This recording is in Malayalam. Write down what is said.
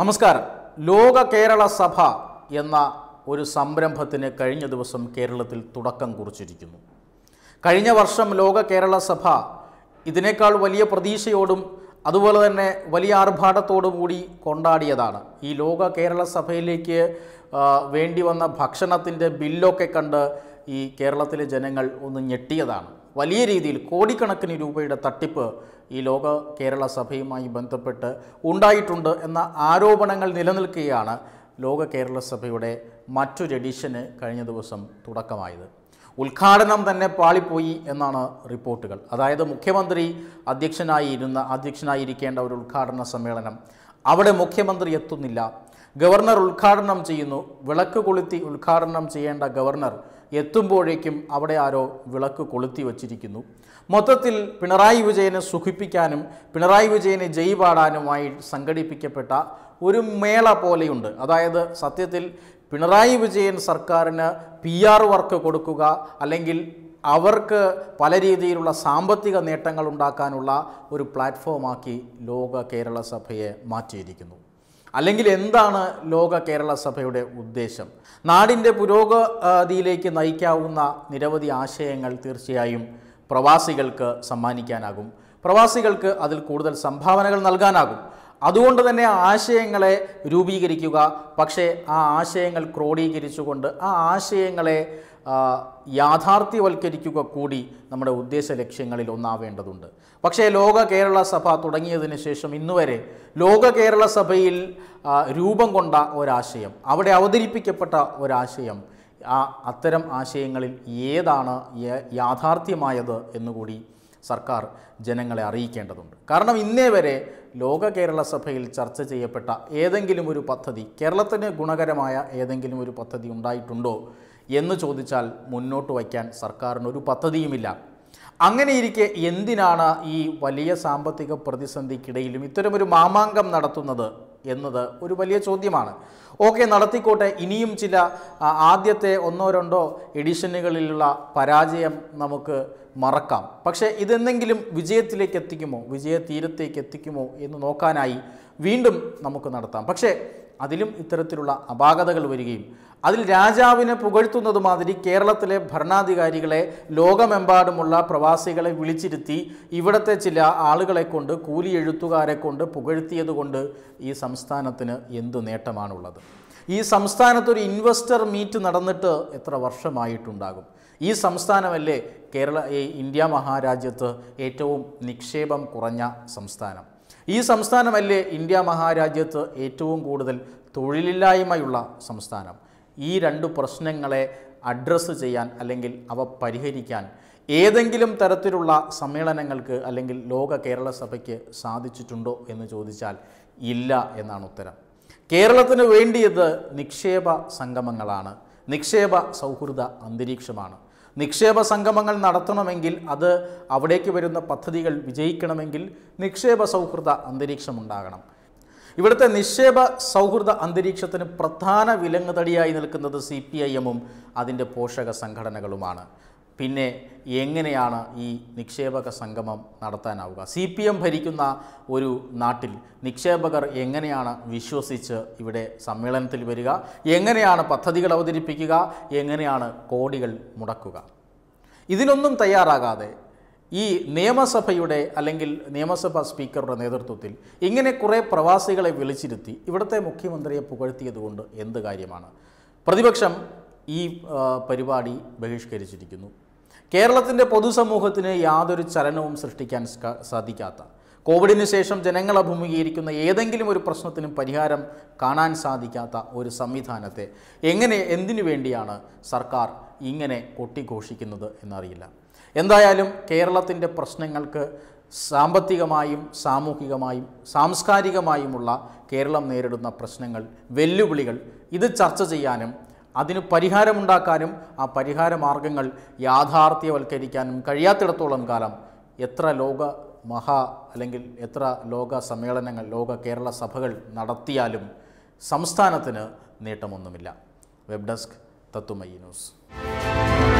നമസ്കാരം ലോക കേരള സഭ എന്ന ഒരു സംരംഭത്തിന് കഴിഞ്ഞ ദിവസം കേരളത്തിൽ തുടക്കം കുറിച്ചിരിക്കുന്നു കഴിഞ്ഞ വർഷം ലോക കേരള സഭ ഇതിനേക്കാൾ വലിയ പ്രതീക്ഷയോടും അതുപോലെ തന്നെ വലിയ ആർഭാടത്തോടു കൂടി കൊണ്ടാടിയതാണ് ഈ ലോക കേരള സഭയിലേക്ക് വേണ്ടി വന്ന ഭക്ഷണത്തിൻ്റെ ബില്ലൊക്കെ കണ്ട് ഈ കേരളത്തിലെ ജനങ്ങൾ ഒന്ന് ഞെട്ടിയതാണ് വലിയ രീതിയിൽ കോടിക്കണക്കിന് രൂപയുടെ തട്ടിപ്പ് ഈ ലോക കേരള സഭയുമായി ബന്ധപ്പെട്ട് ഉണ്ടായിട്ടുണ്ട് എന്ന ആരോപണങ്ങൾ നിലനിൽക്കുകയാണ് ലോക കേരള സഭയുടെ മറ്റൊരു എഡിഷന് കഴിഞ്ഞ ദിവസം തുടക്കമായത് ഉദ്ഘാടനം തന്നെ പാളിപ്പോയി എന്നാണ് റിപ്പോർട്ടുകൾ അതായത് മുഖ്യമന്ത്രി അധ്യക്ഷനായി ഇരുന്ന അധ്യക്ഷനായിരിക്കേണ്ട ഒരു ഉദ്ഘാടന സമ്മേളനം അവിടെ മുഖ്യമന്ത്രി എത്തുന്നില്ല ഗവർണർ ഉദ്ഘാടനം ചെയ്യുന്നു വിളക്ക് കൊളുത്തി ഉദ്ഘാടനം ചെയ്യേണ്ട ഗവർണർ എത്തുമ്പോഴേക്കും അവിടെ ആരോ വിളക്ക് കൊളുത്തി വച്ചിരിക്കുന്നു മൊത്തത്തിൽ പിണറായി വിജയനെ സുഖിപ്പിക്കാനും പിണറായി വിജയനെ ജയിപാടാനുമായി സംഘടിപ്പിക്കപ്പെട്ട ഒരു മേള പോലെയുണ്ട് അതായത് സത്യത്തിൽ പിണറായി വിജയൻ സർക്കാരിന് പി ആർ വർക്ക് കൊടുക്കുക അല്ലെങ്കിൽ അവർക്ക് പല രീതിയിലുള്ള സാമ്പത്തിക നേട്ടങ്ങൾ ഉണ്ടാക്കാനുള്ള ഒരു പ്ലാറ്റ്ഫോമാക്കി ലോക കേരള സഭയെ മാറ്റിയിരിക്കുന്നു അല്ലെങ്കിൽ എന്താണ് ലോക കേരള സഭയുടെ ഉദ്ദേശം നാടിൻ്റെ പുരോഗതിയിലേക്ക് നയിക്കാവുന്ന നിരവധി ആശയങ്ങൾ തീർച്ചയായും പ്രവാസികൾക്ക് സമ്മാനിക്കാനാകും പ്രവാസികൾക്ക് അതിൽ കൂടുതൽ സംഭാവനകൾ നൽകാനാകും അതുകൊണ്ട് തന്നെ ആശയങ്ങളെ രൂപീകരിക്കുക പക്ഷേ ആ ആശയങ്ങൾ ക്രോഡീകരിച്ചുകൊണ്ട് ആ ആശയങ്ങളെ യാഥാർത്ഥ്യവൽക്കരിക്കുക കൂടി നമ്മുടെ ഉദ്ദേശ ലക്ഷ്യങ്ങളിൽ ഒന്നാവേണ്ടതുണ്ട് പക്ഷേ ലോക കേരള സഭ തുടങ്ങിയതിന് ശേഷം ഇന്നുവരെ ലോക കേരള സഭയിൽ രൂപം കൊണ്ട ഒരാശയം അവിടെ അവതരിപ്പിക്കപ്പെട്ട ഒരാശയം ആ അത്തരം ആശയങ്ങളിൽ ഏതാണ് യാഥാർത്ഥ്യമായത് എന്നുകൂടി സർക്കാർ ജനങ്ങളെ അറിയിക്കേണ്ടതുണ്ട് കാരണം ഇന്നേ വരെ ലോക കേരള സഭയിൽ ചർച്ച ചെയ്യപ്പെട്ട ഏതെങ്കിലും ഒരു പദ്ധതി കേരളത്തിന് ഗുണകരമായ ഏതെങ്കിലും ഒരു പദ്ധതി ഉണ്ടായിട്ടുണ്ടോ എന്ന് ചോദിച്ചാൽ മുന്നോട്ട് വയ്ക്കാൻ സർക്കാരിന് ഒരു പദ്ധതിയുമില്ല അങ്ങനെയിരിക്കെ എന്തിനാണ് ഈ വലിയ സാമ്പത്തിക പ്രതിസന്ധിക്കിടയിലും ഇത്തരമൊരു മാമാങ്കം നടത്തുന്നത് എന്നത് ഒരു വലിയ ചോദ്യമാണ് ഓക്കെ നടത്തിക്കോട്ടെ ഇനിയും ചില ആദ്യത്തെ ഒന്നോ രണ്ടോ എഡിഷനുകളിലുള്ള പരാജയം നമുക്ക് മറക്കാം പക്ഷേ ഇതെന്തെങ്കിലും വിജയത്തിലേക്ക് എത്തിക്കുമോ വിജയ തീരത്തേക്ക് എത്തിക്കുമോ എന്ന് നോക്കാനായി വീണ്ടും നമുക്ക് നടത്താം പക്ഷേ അതിലും ഇത്തരത്തിലുള്ള അപാകതകൾ വരികയും അതിൽ രാജാവിനെ പുകഴ്ത്തുന്നതുമാതിരി കേരളത്തിലെ ഭരണാധികാരികളെ ലോകമെമ്പാടുമുള്ള പ്രവാസികളെ വിളിച്ചിരുത്തി ഇവിടുത്തെ ചില ആളുകളെ കൊണ്ട് കൂലിയെഴുത്തുകാരെ കൊണ്ട് പുകഴ്ത്തിയതുകൊണ്ട് ഈ സംസ്ഥാനത്തിന് എന്തു നേട്ടമാണുള്ളത് ഈ സംസ്ഥാനത്തൊരു ഇൻവെസ്റ്റർ മീറ്റ് നടന്നിട്ട് എത്ര വർഷമായിട്ടുണ്ടാകും ഈ സംസ്ഥാനമല്ലേ കേരള ഇന്ത്യ മഹാരാജ്യത്ത് ഏറ്റവും നിക്ഷേപം കുറഞ്ഞ സംസ്ഥാനം ഈ സംസ്ഥാനമല്ലേ ഇന്ത്യ മഹാരാജ്യത്ത് ഏറ്റവും കൂടുതൽ തൊഴിലില്ലായ്മയുള്ള സംസ്ഥാനം ഈ രണ്ട് പ്രശ്നങ്ങളെ അഡ്രസ്സ് ചെയ്യാൻ അല്ലെങ്കിൽ അവ പരിഹരിക്കാൻ ഏതെങ്കിലും തരത്തിലുള്ള സമ്മേളനങ്ങൾക്ക് അല്ലെങ്കിൽ ലോക കേരള സഭയ്ക്ക് സാധിച്ചിട്ടുണ്ടോ എന്ന് ചോദിച്ചാൽ ഇല്ല എന്നാണ് ഉത്തരം കേരളത്തിന് വേണ്ടിയത് നിക്ഷേപ സംഗമങ്ങളാണ് നിക്ഷേപ സൗഹൃദ അന്തരീക്ഷമാണ് നിക്ഷേപ സംഗമങ്ങൾ നടത്തണമെങ്കിൽ അത് അവിടേക്ക് വരുന്ന പദ്ധതികൾ വിജയിക്കണമെങ്കിൽ നിക്ഷേപ സൗഹൃദ അന്തരീക്ഷം ഉണ്ടാകണം ഇവിടുത്തെ നിക്ഷേപ സൗഹൃദ അന്തരീക്ഷത്തിന് പ്രധാന വിലങ്ങുതടിയായി നിൽക്കുന്നത് സി പി ഐ എമ്മും അതിൻ്റെ പോഷക സംഘടനകളുമാണ് പിന്നെ എങ്ങനെയാണ് ഈ നിക്ഷേപക സംഗമം നടത്താനാവുക സി പി എം ഭരിക്കുന്ന ഒരു നാട്ടിൽ നിക്ഷേപകർ എങ്ങനെയാണ് വിശ്വസിച്ച് ഇവിടെ സമ്മേളനത്തിൽ വരിക എങ്ങനെയാണ് പദ്ധതികൾ അവതരിപ്പിക്കുക എങ്ങനെയാണ് കോടികൾ മുടക്കുക ഇതിനൊന്നും തയ്യാറാകാതെ ഈ നിയമസഭയുടെ അല്ലെങ്കിൽ നിയമസഭാ സ്പീക്കറുടെ നേതൃത്വത്തിൽ ഇങ്ങനെ കുറേ പ്രവാസികളെ വിളിച്ചിരുത്തി ഇവിടുത്തെ മുഖ്യമന്ത്രിയെ പുകഴ്ത്തിയതുകൊണ്ട് എന്ത് കാര്യമാണ് പ്രതിപക്ഷം ഈ പരിപാടി ബഹിഷ്കരിച്ചിരിക്കുന്നു കേരളത്തിൻ്റെ പൊതുസമൂഹത്തിന് യാതൊരു ചലനവും സൃഷ്ടിക്കാൻ സാധിക്കാത്ത കോവിഡിന് ശേഷം ജനങ്ങൾ അഭിമുഖീകരിക്കുന്ന ഏതെങ്കിലും ഒരു പ്രശ്നത്തിനും പരിഹാരം കാണാൻ സാധിക്കാത്ത ഒരു സംവിധാനത്തെ എങ്ങനെ എന്തിനു വേണ്ടിയാണ് സർക്കാർ ഇങ്ങനെ കൊട്ടിഘോഷിക്കുന്നത് എന്നറിയില്ല എന്തായാലും കേരളത്തിൻ്റെ പ്രശ്നങ്ങൾക്ക് സാമ്പത്തികമായും സാമൂഹികമായും സാംസ്കാരികമായുമുള്ള കേരളം നേരിടുന്ന പ്രശ്നങ്ങൾ വെല്ലുവിളികൾ ഇത് ചർച്ച ചെയ്യാനും അതിന് പരിഹാരമുണ്ടാക്കാനും ആ പരിഹാര മാർഗങ്ങൾ യാഥാർത്ഥ്യവൽക്കരിക്കാനും കഴിയാത്തിടത്തോളം കാലം എത്ര ലോക മഹാ അല്ലെങ്കിൽ എത്ര ലോക സമ്മേളനങ്ങൾ ലോക കേരള സഭകൾ നടത്തിയാലും സംസ്ഥാനത്തിന് നേട്ടമൊന്നുമില്ല വെബ് ഡെസ്ക് തത്തുമയി ന്യൂസ്